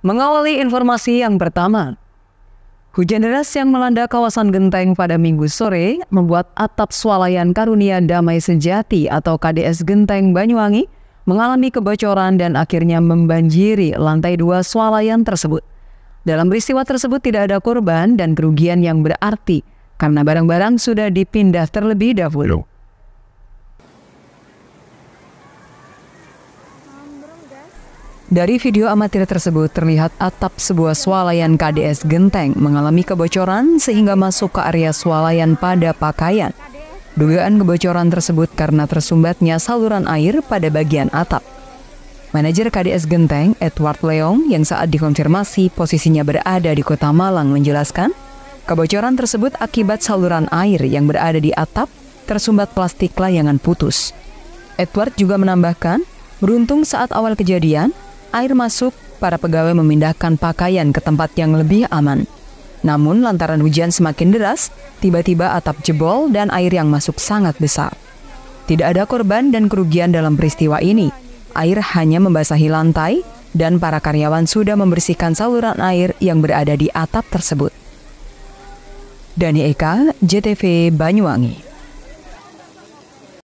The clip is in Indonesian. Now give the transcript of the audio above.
Mengawali informasi yang pertama, hujan deras yang melanda kawasan Genteng pada minggu sore membuat atap swalayan karunia damai sejati atau KDS Genteng Banyuwangi mengalami kebocoran dan akhirnya membanjiri lantai dua swalayan tersebut. Dalam peristiwa tersebut tidak ada korban dan kerugian yang berarti karena barang-barang sudah dipindah terlebih dahulu. Dari video amatir tersebut terlihat atap sebuah swalayan KDS Genteng mengalami kebocoran sehingga masuk ke area swalayan pada pakaian. Dugaan kebocoran tersebut karena tersumbatnya saluran air pada bagian atap. Manajer KDS Genteng, Edward Leong, yang saat dikonfirmasi posisinya berada di kota Malang menjelaskan, kebocoran tersebut akibat saluran air yang berada di atap tersumbat plastik layangan putus. Edward juga menambahkan, beruntung saat awal kejadian, air masuk, para pegawai memindahkan pakaian ke tempat yang lebih aman. Namun lantaran hujan semakin deras, tiba-tiba atap jebol dan air yang masuk sangat besar. Tidak ada korban dan kerugian dalam peristiwa ini. Air hanya membasahi lantai dan para karyawan sudah membersihkan saluran air yang berada di atap tersebut. Dani Eka, JTV Banyuwangi.